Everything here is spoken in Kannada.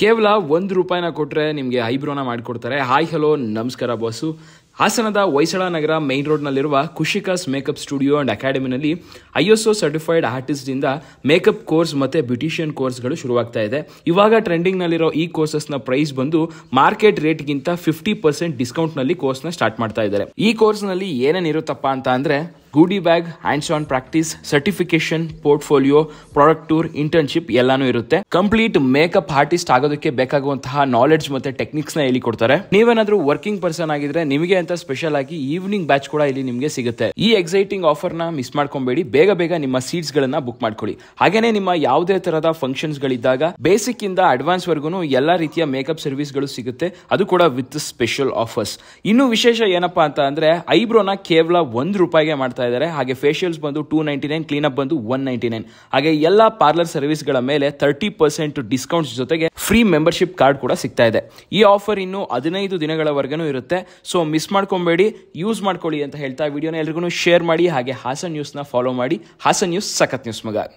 ಕೇವಲ ಒಂದು ರೂಪಾಯಿನ ಕೊಟ್ಟರೆ ನಿಮಗೆ ಐಬ್ರೋನ ಮಾಡಿಕೊಡ್ತಾರೆ ಹಾಯ್ ಹಲೋ ನಮಸ್ಕಾರ ಬಾಸು ಹಾಸನದ ಹೊಯ್ಸಳ ನಗರ ಮೈನ್ ರೋಡ್ನಲ್ಲಿರುವ ಖುಷಿಕಾಸ್ ಮೇಕಪ್ ಸ್ಟುಡಿಯೋ ಆ್ಯಂಡ್ ಅಕಾಡೆಮಿನಲ್ಲಿ ಐ ಎಸ್ ಒ ಸರ್ಟಿಫೈಡ್ ಆರ್ಟಿಸ್ಟಿಂದ ಮೇಕಪ್ ಕೋರ್ಸ್ ಮತ್ತು ಬ್ಯೂಟಿಷಿಯನ್ ಕೋರ್ಸ್ಗಳು ಶುರುವಾಗ್ತಾ ಇದೆ ಇವಾಗ ಟ್ರೆಂಡಿಂಗ್ನಲ್ಲಿರೋ ಈ ಕೋರ್ಸಸ್ನ ಪ್ರೈಸ್ ಬಂದು ಮಾರ್ಕೆಟ್ ರೇಟ್ಗಿಂತ ಫಿಫ್ಟಿ ಪರ್ಸೆಂಟ್ ಡಿಸ್ಕೌಂಟ್ನಲ್ಲಿ ಕೋರ್ಸ್ನ ಸ್ಟಾರ್ಟ್ ಮಾಡ್ತಾ ಇದ್ದಾರೆ ಈ ಕೋರ್ಸ್ನಲ್ಲಿ ಏನೇನಿರುತ್ತಪ್ಪ ಅಂತ ಅಂದರೆ goodie bag hands on practice certification portfolio product tour internship ಎಲ್ಲಾನು ಇರುತ್ತೆ ಕಂಪ್ಲೀಟ್ ಮೇಕಪ್ ಆರ್ಟಿಸ್ಟ್ ಆಗೋದಕ್ಕೆ ಬೇಕಾಗುವಂತಹ ನಾಲೆಡ್ಜ್ ಮತ್ತೆ ಟೆಕ್ನಿಕ್ಸ್ ನ ಹೇಳಿ ಕೊಡ್ತಾರೆ ನೀವೇನಾದ್ರೂ ವರ್ಕಿಂಗ್ ಪರ್ಸನ್ ಆಗಿದ್ರೆ ನಿಮಗೆ ಅಂತ ಸ್ಪೆಷಲ್ ಆಗಿ ಈವ್ನಿಂಗ್ ಬ್ಯಾಚ್ ಕೂಡ ಇಲ್ಲಿ ನಿಮಗೆ ಸಿಗುತ್ತೆ ಈ ಎಕ್ಸೈಟಿಂಗ್ ಆಫರ್ ನ ಮಿಸ್ ಮಾಡ್ಕೊಬೇಡಿ ಬೇಗ ಬೇಗ ನಿಮ್ಮ ಸೀಟ್ಸ್ ಗಳನ್ನ ಬುಕ್ ಮಾಡ್ಕೊಳ್ಳಿ ಹಾಗೇನೆ ನಿಮ್ಮ ಯಾವುದೇ ತರಹದ ಫಂಕ್ಷನ್ಸ್ ಗಳಿದ್ದಾಗ ಬೇಸಿಕ್ ಇಂದ ಅಡ್ವಾನ್ಸ್ ವರ್ಗೂ ಎಲ್ಲಾ ರೀತಿಯ ಮೇಕಪ್ ಸರ್ವಿಸ್ ಗಳು ಸಿಗುತ್ತೆ ಅದು ಕೂಡ ವಿತ್ ಸ್ಪೆಷಲ್ ಆಫರ್ಸ್ ಇನ್ನು ವಿಶೇಷ ಏನಪ್ಪಾ ಅಂತ ಅಂದ್ರೆ ಐಬ್ರೋನ ಕೇವಲ ಒಂದ್ ರೂಪಾಯಿಗೆ ಮಾಡ್ತಾ ಮಾಡ್ತಾ ಇದ್ದಾರೆ ಹಾಗೆ ಫೇಶಿಯಲ್ಸ್ ಬಂದು ಟೂ ನೈಂಟಿ ನೈನ್ ಕ್ಲೀನಪ್ ಬಂದು ಒನ್ ನೈಂಟಿ ನೈನ್ ಹಾಗೆ ಎಲ್ಲ ಪಾರ್ಲರ್ ಸರ್ವಿಸ್ಗಳ ಮೇಲೆ ತರ್ಟಿ ಪರ್ಸೆಂಟ್ ಡಿಸ್ಕೌಂಟ್ಸ್ ಜೊತೆಗೆ ಫ್ರೀ ಮೆಂಬರ್ಶಿಪ್ ಕಾರ್ಡ್ ಕೂಡ ಸಿಗ್ತಾ ಇದೆ ಈ ಆಫರ್ ಇನ್ನು ಹದಿನೈದು ದಿನಗಳವರೆಗೂ ಇರುತ್ತೆ ಸೊ ಮಿಸ್ ಮಾಡ್ಕೊಬೇಡಿ ಯೂಸ್ ಮಾಡ್ಕೊಳ್ಳಿ ಅಂತ ಹೇಳ್ತಾ ವಿಡಿಯೋನ ಎಲ್ರಿಗೂ ಶೇರ್ ಮಾಡಿ ಹಾಗೆ ಹಾಸನ್ ನ ಫಾಲೋ ಮಾಡಿ ಹಾಸನ್ ನ್ಯೂಸ್ ಸಖತ್ ನ್ಯೂಸ್ ಮಗ